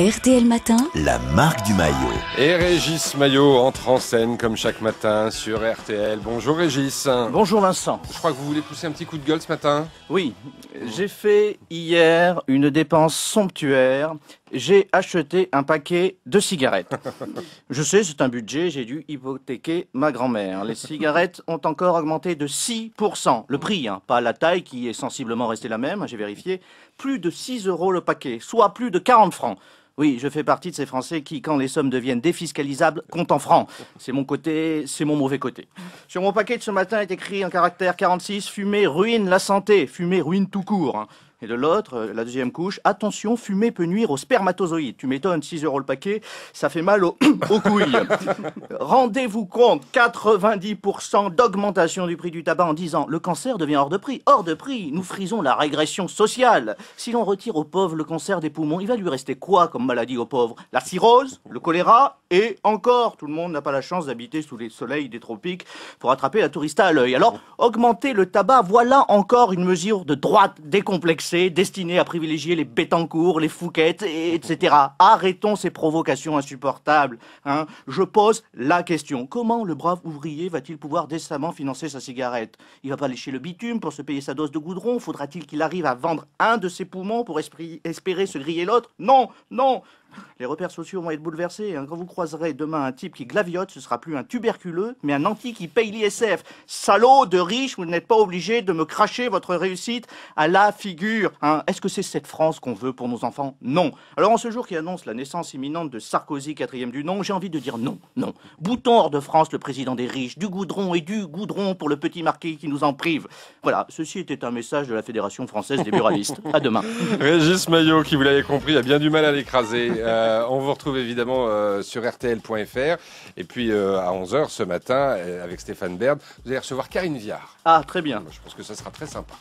RTL Matin, la marque du maillot. Et Régis Maillot entre en scène comme chaque matin sur RTL. Bonjour Régis. Bonjour Vincent. Je crois que vous voulez pousser un petit coup de gueule ce matin. Oui, j'ai fait hier une dépense somptuaire j'ai acheté un paquet de cigarettes. Je sais, c'est un budget, j'ai dû hypothéquer ma grand-mère. Les cigarettes ont encore augmenté de 6%. Le prix, hein, pas la taille qui est sensiblement restée la même, hein, j'ai vérifié. Plus de 6 euros le paquet, soit plus de 40 francs. Oui, je fais partie de ces Français qui, quand les sommes deviennent défiscalisables, comptent en francs. C'est mon côté, c'est mon mauvais côté. Sur mon paquet de ce matin est écrit en caractère 46, fumer ruine la santé, fumer ruine tout court. Hein. Et de l'autre, euh, la deuxième couche, attention, fumer peut nuire aux spermatozoïdes. Tu m'étonnes, 6 euros le paquet, ça fait mal aux, couilles. Rendez-vous compte, 90% d'augmentation du prix du tabac en 10 ans. Le cancer devient hors de prix. Hors de prix, nous frisons la régression sociale. Si l'on retire aux pauvres le cancer des poumons, il va lui rester quoi comme maladie aux pauvres La cirrhose Le choléra et encore, tout le monde n'a pas la chance d'habiter sous les soleils des tropiques pour attraper la tourista à l'œil. Alors, ah augmenter le tabac, voilà encore une mesure de droite décomplexée, destinée à privilégier les cours, les Fouquettes, etc. Ah Arrêtons ces provocations insupportables. Hein. Je pose la question. Comment le brave ouvrier va-t-il pouvoir décemment financer sa cigarette Il va pas lécher le bitume pour se payer sa dose de goudron Faudra-t-il qu'il arrive à vendre un de ses poumons pour espérer se griller l'autre Non, non les repères sociaux vont être bouleversés. Hein. Quand vous croiserez demain un type qui glaviote, ce sera plus un tuberculeux, mais un anti qui paye l'ISF. Salaud de riche, vous n'êtes pas obligé de me cracher votre réussite à la figure. Hein. Est-ce que c'est cette France qu'on veut pour nos enfants Non. Alors en ce jour qui annonce la naissance imminente de Sarkozy, quatrième du nom, j'ai envie de dire non, non. Bouton hors de France, le président des riches, du goudron et du goudron pour le petit marquis qui nous en prive. Voilà, ceci était un message de la Fédération française des muralistes. À demain. Régis Maillot, qui vous l'avez compris, a bien du mal à l'écraser. Euh, on vous retrouve évidemment euh, sur rtl.fr. Et puis euh, à 11h ce matin, avec Stéphane Bern, vous allez recevoir Karine Viard. Ah, très bien. Je pense que ça sera très sympa.